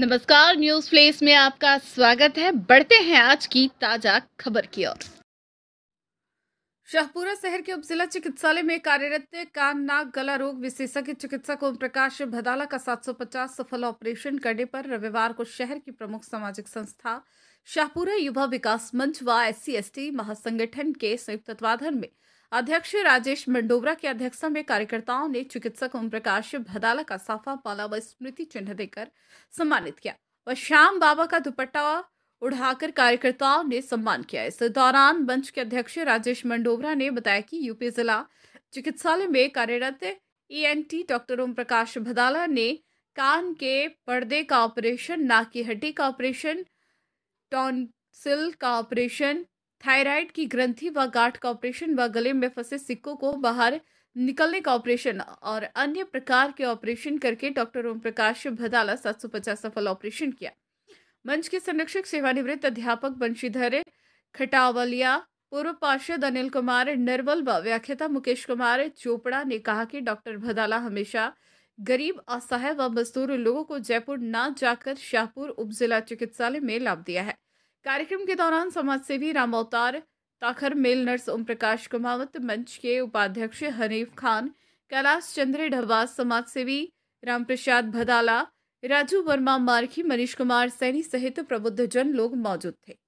नमस्कार news place में आपका स्वागत है बढ़ते हैं आज की ताजा खबर की ओर शाहपुरा शहर के उप जिला चिकित्सालय में कार्यरत कान नाक गला रोग विशेषज्ञ चिकित्सक ओम प्रकाश भदाला का 750 सफल ऑपरेशन करने पर रविवार को शहर की प्रमुख सामाजिक संस्था शाहपुरा युवा विकास मंच व एस सी महासंगठन के संयुक्त तत्वाधान में अध्यक्ष राजेश मंडोबरा की अध्यक्षता में कार्यकर्ताओं ने चिकित्सक ओम प्रकाश भदाला का साफा पाला व स्मृति चिन्ह देकर सम्मानित किया व श्याम बाबा का दुपट्टा उड़ाकर कार्यकर्ताओं ने सम्मान किया इस दौरान मंच के अध्यक्ष राजेश मंडोवरा ने बताया कि यूपी जिला चिकित्सालय में कार्यरत ENT e doctor Om Prakash Bhadala ने कान के पर्दे का ऑपरेशन नाक की हड्डी का ऑपरेशन टॉन्सिल का ऑपरेशन थायराइड की ग्रंथि व गांठ का ऑपरेशन व गले में फंसे सिक्कों को बाहर निकलने का ऑपरेशन और अन्य प्रकार के ऑपरेशन करके डॉक्टर ओम प्रकाश भदाला सात सफल ऑपरेशन किया मंच के संरक्षक सेवानिवृत्त अध्यापक बंशीधर खटावलिया पूर्व पार्षद अनिल कुमार नरवल व व्याख्याता मुकेश कुमार चोपड़ा ने कहा कि डॉक्टर भदाला हमेशा गरीब असहाय व मजदूर लोगों को जयपुर न जाकर शाहपुर जिला चिकित्सालय में लाभ दिया है कार्यक्रम के दौरान समाजसेवी राम अवतार ताखर मेल नर्स ओम प्रकाश कुमावत मंच के उपाध्यक्ष हनीफ खान कैलाश चंद्र ढवास समाजसेवी राम प्रसाद भदाला राजू वर्मा मार्खी मनीष कुमार सैनी सहित प्रबुद्ध जन लोग मौजूद थे